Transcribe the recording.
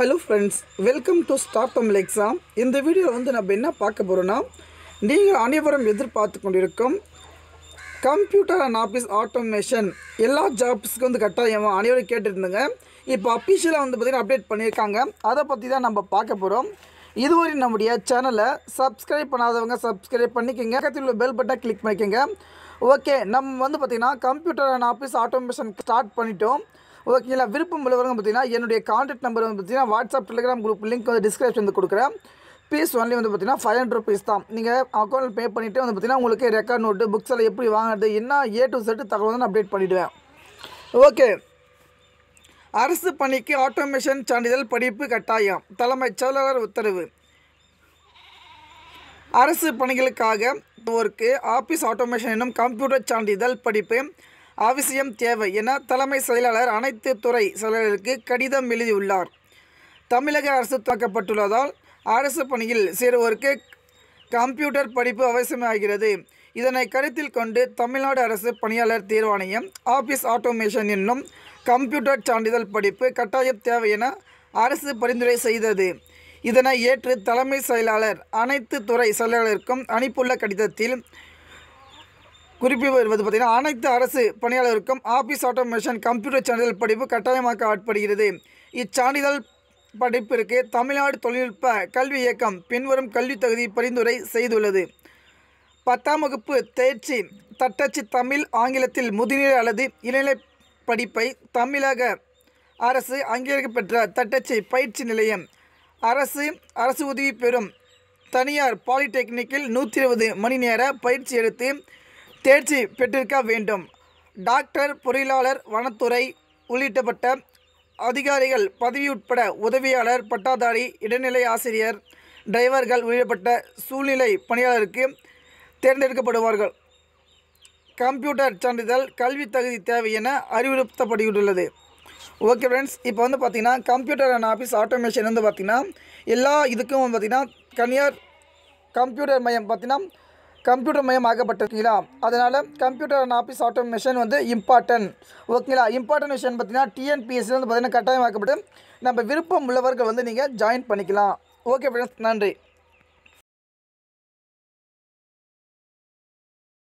hello friends welcome to star Tamil exam இந்த வீடியோவில் வந்து நம்ம என்ன பார்க்க போகிறோன்னா நீங்கள் அனைவரும் எதிர்பார்த்து கொண்டிருக்கும் கம்ப்யூட்டர் அண்ட் ஆஃபீஸ் ஆட்டோமேஷன் எல்லா ஜாப்ஸுக்கும் வந்து கட்டாயமாக அனைவரும் கேட்டுருந்துங்க இப்போ அஃபிஷியலாக வந்து பார்த்திங்கன்னா அப்டேட் பண்ணியிருக்காங்க அதை பற்றி தான் நம்ம பார்க்க போகிறோம் இதுவரை நம்முடைய சேனலை சப்ஸ்கிரைப் பண்ணாதவங்க சப்ஸ்கிரைப் பண்ணிக்கோங்க பக்கத்தில் உள்ள பெல் பட்டை கிளிக் பண்ணிக்கோங்க ஓகே நம்ம வந்து பார்த்திங்கன்னா computer and office automation start பண்ணிட்டோம் ஓகேங்களா விருப்பம் உள்ளவங்க பார்த்தீங்கன்னா என்னுடைய காண்டாக்ட் நம்பர் வந்து பார்த்தீங்கன்னா வாட்ஸ்அப் டெலிகிராம் குரூப் லிங்க் வந்து டிஸ்கிரிப்ஷன் வந்து கொடுக்குறேன் பீஸ் ஒன்லி வந்து பார்த்தீங்கன்னா ஃபைவ் ஹண்ட்ரட் ருபீஸ் தான் நீங்கள் அக்கௌண்ட்டில் பே பண்ணிவிட்டு வந்து பார்த்தீங்கன்னா உங்களுக்கு ரெக்கார்ட் நோட்டு புக்ஸ் எல்லாம் எப்படி வாங்குறது என்ன ஏ டு செட்டு தகவல் வந்து அப்டேட் பண்ணிவிடுவேன் ஓகே அரசு பணிக்கு ஆட்டோமேஷன் சான்றிதழ் படிப்பு கட்டாயம் தலைமைச் செயலாளர் உத்தரவு அரசு பணிகளுக்காக ஒர்க்கு ஆஃபீஸ் ஆட்டோமேஷன் என்னும் கம்ப்யூட்டர் சான்றிதழ் படிப்பு அவசியம் தேவை என தலைமை செயலாளர் அனைத்து துறை செயலர்களுக்கு கடிதம் எழுதியுள்ளார் தமிழக அரசு தாக்கப்பட்டுள்ளதால் அரசு பணியில் சேருவோருக்கு கம்ப்யூட்டர் படிப்பு அவசியமாகிறது இதனை கருத்தில் கொண்டு தமிழ்நாடு அரசு பணியாளர் தேர்வாணையம் ஆபீஸ் ஆட்டோமேஷன் என்னும் கம்ப்யூட்டர் சான்றிதழ் படிப்பு கட்டாயம் தேவை என அரசு பரிந்துரை செய்தது இதனை ஏற்று தலைமை செயலாளர் அனைத்து துறை செயலாளருக்கும் அனுப்பியுள்ள கடிதத்தில் குறிப்பு வருவது பார்த்தீங்கன்னா அனைத்து அரசு பணியாளருக்கும் ஆஃபீஸ் ஆட்டோமேஷன் கம்ப்யூட்டர் சான்றிதழ் படிப்பு கட்டாயமாக்க ஆட்படுகிறது இச்சான்றிதழ் படிப்பிற்கு தமிழ்நாடு தொழில்நுட்ப கல்வி இயக்கம் பின்வரும் கல்வி தகுதி பரிந்துரை செய்துள்ளது பத்தாம் வகுப்பு தேர்ச்சி தட்டச்சு தமிழ் ஆங்கிலத்தில் முதுநிலை அல்லது இளநிலை படிப்பை தமிழக அரசு அங்கீகாரம் பெற்ற தட்டச்சு பயிற்சி நிலையம் அரசு அரசு உதவி பெறும் தனியார் பாலிடெக்னிக்கில் நூற்றி இருபது மணி நேர பயிற்சி எடுத்து தேர்ச்சி பெற்றிருக்க வேண்டும் டாக்டர் பொறியாளர் வனத்துறை உள்ளிட்டப்பட்ட அதிகாரிகள் பதவி உட்பட உதவியாளர் பட்டாதாரி இடைநிலை ஆசிரியர் டிரைவர்கள் உள்ளிடப்பட்ட சூழ்நிலை பணியாளருக்கு தேர்ந்தெடுக்கப்படுவார்கள் கம்ப்யூட்டர் சான்றிதழ் கல்வி தகுதி தேவை என அறிவுறுத்தப்படுகின்றது ஓகே ஃப்ரெண்ட்ஸ் இப்போ வந்து பார்த்திங்கன்னா கம்ப்யூட்டர் அண்ட் ஆஃபீஸ் ஆட்டோமேஷன் வந்து பார்த்திங்கன்னா எல்லா இதுக்கும் வந்து பார்த்திங்கன்னா கனியார் கம்ப்யூட்டர் மையம் பார்த்திங்கன்னா கம்ப்யூட்டர் ஆகப்பட்டிருக்கீங்களா அதனால் கம்ப்யூட்டர் அண்ட் ஆஃபீஸ் ஆட்டோமேஷன் வந்து இம்பார்ட்டன்ட் ஓகேங்களா இம்பார்ட்டன் விஷயம் பார்த்தீங்கன்னா டிஎன்பிஎஸ்சி வந்து பார்த்திங்கன்னா கட்டாயமாக்கப்பட்டு நம்ம விருப்பம் உள்ளவர்கள் வந்து நீங்கள் ஜாயின் பண்ணிக்கலாம் ஓகே ஃப்ரெண்ட்ஸ் நன்றி